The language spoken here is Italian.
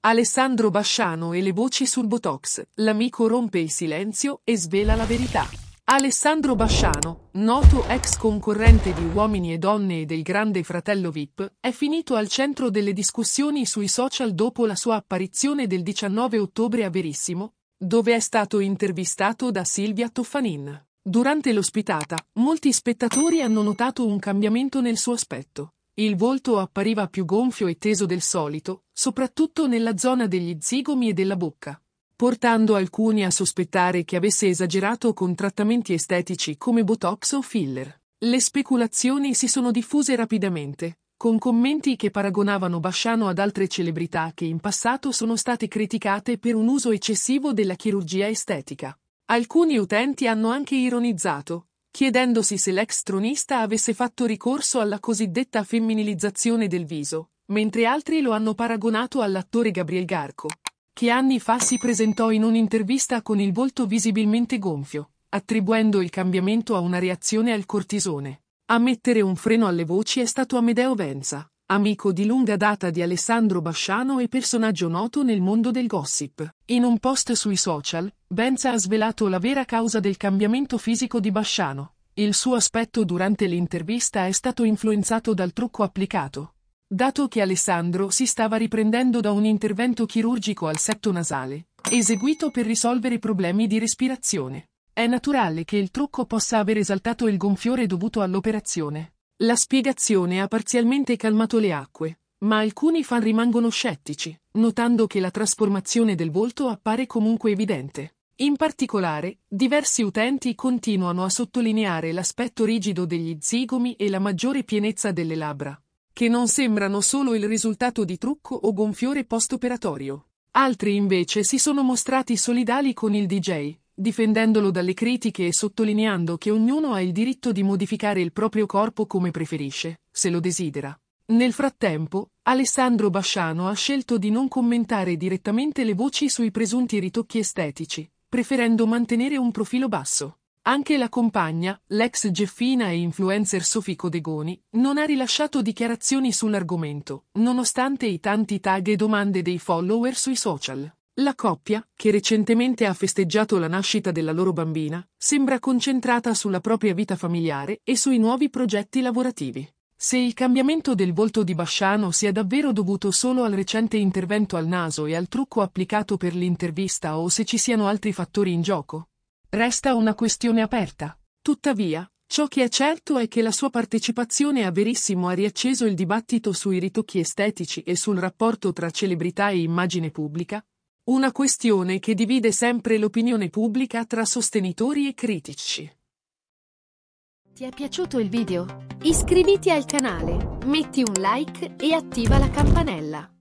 Alessandro Basciano e le voci sul Botox. L'amico rompe il silenzio e svela la verità. Alessandro Basciano, noto ex concorrente di Uomini e Donne e del Grande Fratello VIP, è finito al centro delle discussioni sui social dopo la sua apparizione del 19 ottobre a Verissimo, dove è stato intervistato da Silvia Toffanin. Durante l'ospitata, molti spettatori hanno notato un cambiamento nel suo aspetto. Il volto appariva più gonfio e teso del solito, soprattutto nella zona degli zigomi e della bocca, portando alcuni a sospettare che avesse esagerato con trattamenti estetici come botox o filler. Le speculazioni si sono diffuse rapidamente, con commenti che paragonavano Basciano ad altre celebrità che in passato sono state criticate per un uso eccessivo della chirurgia estetica. Alcuni utenti hanno anche ironizzato, chiedendosi se l'ex tronista avesse fatto ricorso alla cosiddetta femminilizzazione del viso, mentre altri lo hanno paragonato all'attore Gabriel Garco, che anni fa si presentò in un'intervista con il volto visibilmente gonfio, attribuendo il cambiamento a una reazione al cortisone. A mettere un freno alle voci è stato Amedeo Venza, amico di lunga data di Alessandro Basciano e personaggio noto nel mondo del gossip. In un post sui social, Benza ha svelato la vera causa del cambiamento fisico di Basciano. Il suo aspetto durante l'intervista è stato influenzato dal trucco applicato. Dato che Alessandro si stava riprendendo da un intervento chirurgico al setto nasale, eseguito per risolvere problemi di respirazione, è naturale che il trucco possa aver esaltato il gonfiore dovuto all'operazione. La spiegazione ha parzialmente calmato le acque, ma alcuni fan rimangono scettici, notando che la trasformazione del volto appare comunque evidente. In particolare, diversi utenti continuano a sottolineare l'aspetto rigido degli zigomi e la maggiore pienezza delle labbra, che non sembrano solo il risultato di trucco o gonfiore post-operatorio. Altri invece si sono mostrati solidali con il DJ, difendendolo dalle critiche e sottolineando che ognuno ha il diritto di modificare il proprio corpo come preferisce, se lo desidera. Nel frattempo, Alessandro Basciano ha scelto di non commentare direttamente le voci sui presunti ritocchi estetici, preferendo mantenere un profilo basso. Anche la compagna, l'ex Geffina e influencer Sofì Codegoni, non ha rilasciato dichiarazioni sull'argomento, nonostante i tanti tag e domande dei follower sui social. La coppia, che recentemente ha festeggiato la nascita della loro bambina, sembra concentrata sulla propria vita familiare e sui nuovi progetti lavorativi. Se il cambiamento del volto di Basciano sia davvero dovuto solo al recente intervento al naso e al trucco applicato per l'intervista o se ci siano altri fattori in gioco, resta una questione aperta. Tuttavia, ciò che è certo è che la sua partecipazione a Verissimo ha riacceso il dibattito sui ritocchi estetici e sul rapporto tra celebrità e immagine pubblica, una questione che divide sempre l'opinione pubblica tra sostenitori e critici. Ti è piaciuto il video? Iscriviti al canale, metti un like e attiva la campanella.